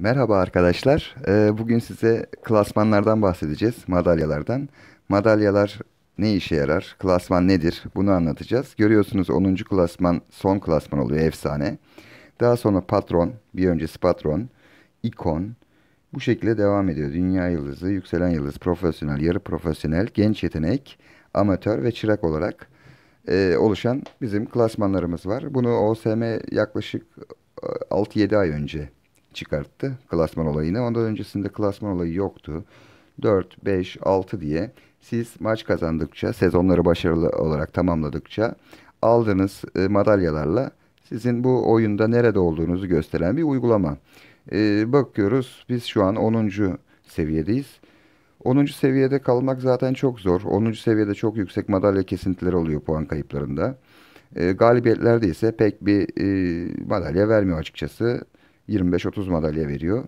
Merhaba arkadaşlar. Ee, bugün size klasmanlardan bahsedeceğiz, madalyalardan. Madalyalar ne işe yarar, klasman nedir bunu anlatacağız. Görüyorsunuz 10. klasman son klasman oluyor, efsane. Daha sonra patron, bir öncesi patron, ikon. Bu şekilde devam ediyor. Dünya yıldızı, yükselen yıldız, profesyonel, yarı profesyonel, genç yetenek, amatör ve çırak olarak e, oluşan bizim klasmanlarımız var. Bunu OSM yaklaşık 6-7 e, ay önce çıkarttı klasman olayını. Ondan öncesinde klasman olayı yoktu. 4, 5, 6 diye siz maç kazandıkça, sezonları başarılı olarak tamamladıkça aldığınız e, madalyalarla sizin bu oyunda nerede olduğunuzu gösteren bir uygulama. E, bakıyoruz biz şu an 10. seviyedeyiz. 10. seviyede kalmak zaten çok zor. 10. seviyede çok yüksek madalya kesintileri oluyor puan kayıplarında. E, galibiyetlerde ise pek bir e, madalya vermiyor açıkçası. 25-30 madalya veriyor.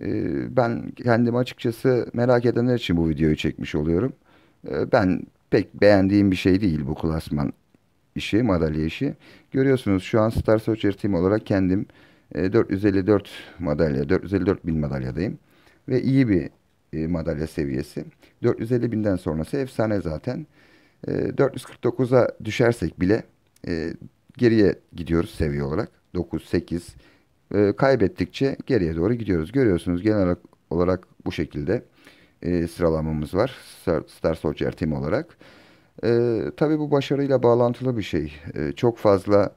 Ee, ben kendimi açıkçası merak edenler için bu videoyu çekmiş oluyorum. Ee, ben pek beğendiğim bir şey değil bu klasman işi, madalya işi. Görüyorsunuz şu an Star Searcher Team olarak kendim 454 e, madalya, 454 bin madalyadayım. Ve iyi bir e, madalya seviyesi. 450 binden sonrası efsane zaten. 449'a e, düşersek bile geriye gidiyoruz seviye olarak. 9, 8, e, kaybettikçe geriye doğru gidiyoruz. Görüyorsunuz genel olarak bu şekilde e, sıralamamız var Star, Star Soldier Team olarak. E, tabii bu başarıyla bağlantılı bir şey. E, çok fazla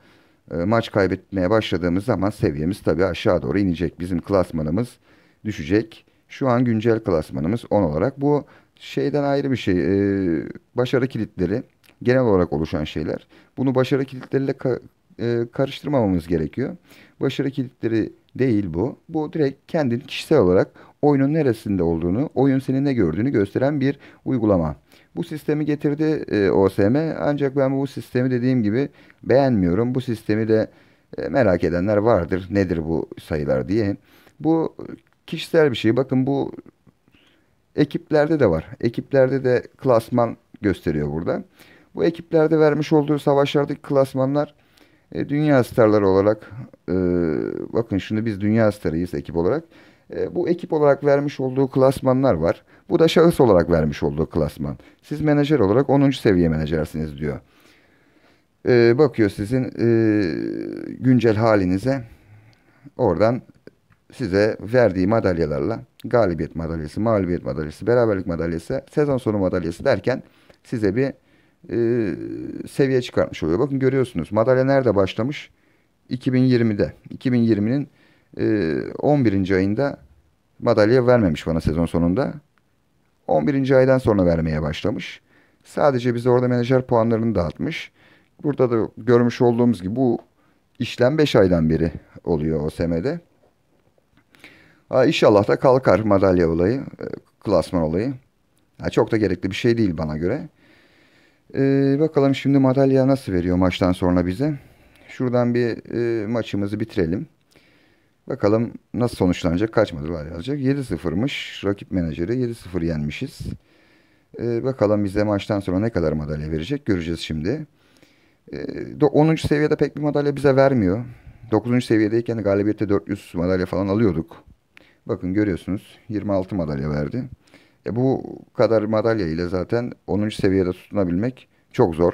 e, maç kaybetmeye başladığımız zaman seviyemiz tabii aşağı doğru inecek. Bizim klasmanımız düşecek. Şu an güncel klasmanımız 10 olarak. Bu şeyden ayrı bir şey. E, başarı kilitleri genel olarak oluşan şeyler. Bunu başarı kilitleriyle ka- e, karıştırmamamız gerekiyor. Başarı kilitleri değil bu. Bu direkt kendin kişisel olarak oyunun neresinde olduğunu, oyun senin ne gördüğünü gösteren bir uygulama. Bu sistemi getirdi e, OSM ancak ben bu sistemi dediğim gibi beğenmiyorum. Bu sistemi de e, merak edenler vardır nedir bu sayılar diye. Bu kişisel bir şey. Bakın bu ekiplerde de var. Ekiplerde de klasman gösteriyor burada. Bu ekiplerde vermiş olduğu savaşlardaki klasmanlar e, dünya starları olarak e, bakın şimdi biz dünya starıyız ekip olarak. E, bu ekip olarak vermiş olduğu klasmanlar var. Bu da şahıs olarak vermiş olduğu klasman. Siz menajer olarak 10. seviye menajersiniz diyor. E, bakıyor sizin e, güncel halinize. Oradan size verdiği madalyalarla galibiyet madalyası, mağlubiyet madalyası, beraberlik madalyası, sezon sonu madalyası derken size bir e, seviye çıkartmış oluyor. Bakın görüyorsunuz madalya nerede başlamış? 2020'de. 2020'nin e, 11. ayında madalya vermemiş bana sezon sonunda. 11. aydan sonra vermeye başlamış. Sadece bize orada menajer puanlarını dağıtmış. Burada da görmüş olduğumuz gibi bu işlem 5 aydan beri oluyor OSM'de. Ha, İnşallah da kalkar madalya olayı, e, klasman olayı. Ha, çok da gerekli bir şey değil bana göre. Ee, bakalım şimdi madalya nasıl veriyor maçtan sonra bize. Şuradan bir e, maçımızı bitirelim. Bakalım nasıl sonuçlanacak, kaç madalya alacak. 7-0'mış rakip menajeri. 7-0 yenmişiz. Ee, bakalım bize maçtan sonra ne kadar madalya verecek göreceğiz şimdi. Ee, 10. seviyede pek bir madalya bize vermiyor. 9. seviyedeyken galibiyette 400 madalya falan alıyorduk. Bakın görüyorsunuz 26 madalya verdi. E bu kadar madalya ile zaten 10. seviyede tutunabilmek çok zor.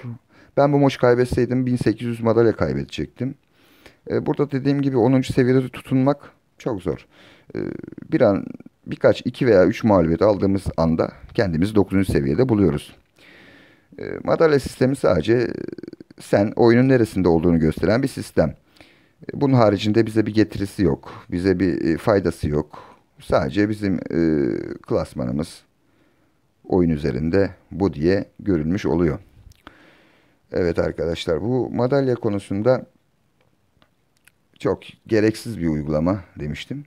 Ben bu maçı kaybetseydim 1800 madalya kaybedecektim. E, burada dediğim gibi 10. seviyede tutunmak çok zor. E, bir an birkaç 2 veya 3 mağlubiyet aldığımız anda kendimizi 9. seviyede buluyoruz. E, madalya sistemi sadece sen oyunun neresinde olduğunu gösteren bir sistem. E, bunun haricinde bize bir getirisi yok. Bize bir e, faydası yok Sadece bizim e, klasmanımız oyun üzerinde bu diye görülmüş oluyor. Evet arkadaşlar bu madalya konusunda çok gereksiz bir uygulama demiştim.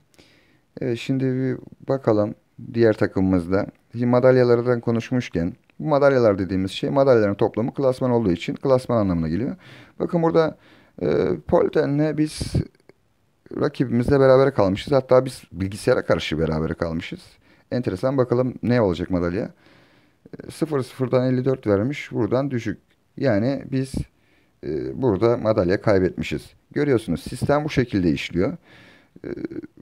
E, şimdi bir bakalım diğer takımımızda. Şimdi madalyalardan konuşmuşken bu madalyalar dediğimiz şey madalyaların toplamı klasman olduğu için klasman anlamına geliyor. Bakın burada e, Polten'le biz rakibimizle beraber kalmışız. Hatta biz bilgisayara karşı beraber kalmışız. Enteresan bakalım ne olacak madalya. 0-0'dan ee, 54 vermiş. Buradan düşük. Yani biz e, burada madalya kaybetmişiz. Görüyorsunuz sistem bu şekilde işliyor. E,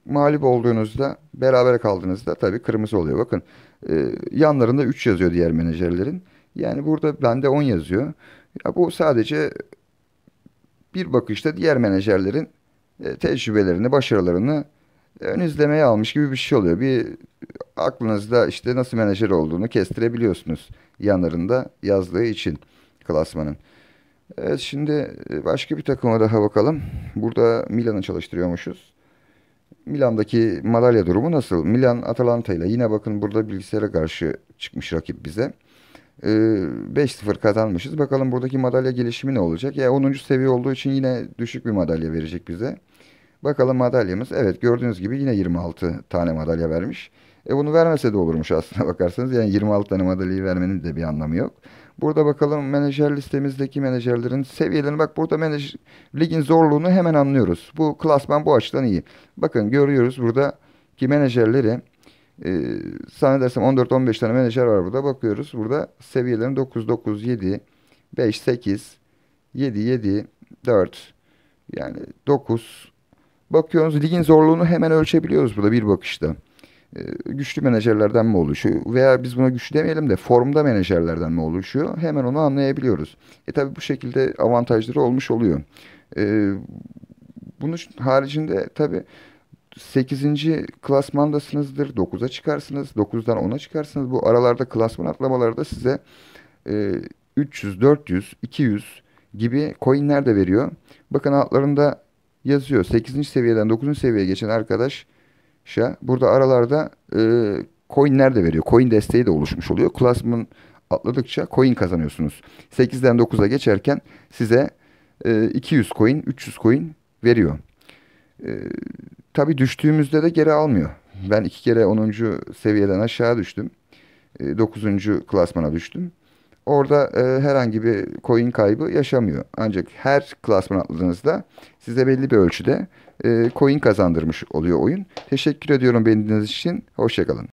mağlup olduğunuzda beraber kaldığınızda tabii kırmızı oluyor. Bakın e, yanlarında 3 yazıyor diğer menajerlerin. Yani burada bende 10 yazıyor. Ya bu sadece bir bakışta diğer menajerlerin e, tecrübelerini, başarılarını e, ön izlemeye almış gibi bir şey oluyor. Bir aklınızda işte nasıl menajer olduğunu kestirebiliyorsunuz yanlarında yazdığı için klasmanın. Evet şimdi e, başka bir takıma daha bakalım. Burada Milan'ı çalıştırıyormuşuz. Milan'daki madalya durumu nasıl? Milan Atalanta ile yine bakın burada bilgisayara karşı çıkmış rakip bize. 5-0 ee, kazanmışız. Bakalım buradaki madalya gelişimi ne olacak? Ya 10. seviye olduğu için yine düşük bir madalya verecek bize. Bakalım madalyamız. Evet gördüğünüz gibi yine 26 tane madalya vermiş. E bunu vermese de olurmuş aslında bakarsanız. Yani 26 tane madalyayı vermenin de bir anlamı yok. Burada bakalım menajer listemizdeki menajerlerin seviyelerini bak burada menajer, ligin zorluğunu hemen anlıyoruz. Bu klasman bu açıdan iyi. Bakın görüyoruz burada ki menajerleri e, zannedersem 14-15 tane menajer var burada. Bakıyoruz burada seviyelerin 9, 9, 7, 5, 8, 7, 7, 4 yani 9. Bakıyoruz ligin zorluğunu hemen ölçebiliyoruz burada bir bakışta. E, güçlü menajerlerden mi oluşuyor veya biz buna güçlü demeyelim de formda menajerlerden mi oluşuyor hemen onu anlayabiliyoruz. E tabi bu şekilde avantajları olmuş oluyor. E, bunun haricinde tabi 8. klasmandasınızdır. 9'a çıkarsınız. 9'dan 10'a çıkarsınız. Bu aralarda klasman atlamaları da size e, 300, 400, 200 gibi coinler de veriyor. Bakın altlarında yazıyor. 8. seviyeden 9. seviyeye geçen arkadaşa burada aralarda e, coinler de veriyor. Coin desteği de oluşmuş oluyor. Klasman atladıkça coin kazanıyorsunuz. 8'den 9'a geçerken size e, 200 coin, 300 coin veriyor. E, Tabii düştüğümüzde de geri almıyor. Ben iki kere 10. seviyeden aşağı düştüm. 9. E, klasmana düştüm. Orada e, herhangi bir coin kaybı yaşamıyor. Ancak her klasman atladığınızda size belli bir ölçüde e, coin kazandırmış oluyor oyun. Teşekkür ediyorum beğendiğiniz için. Hoşçakalın.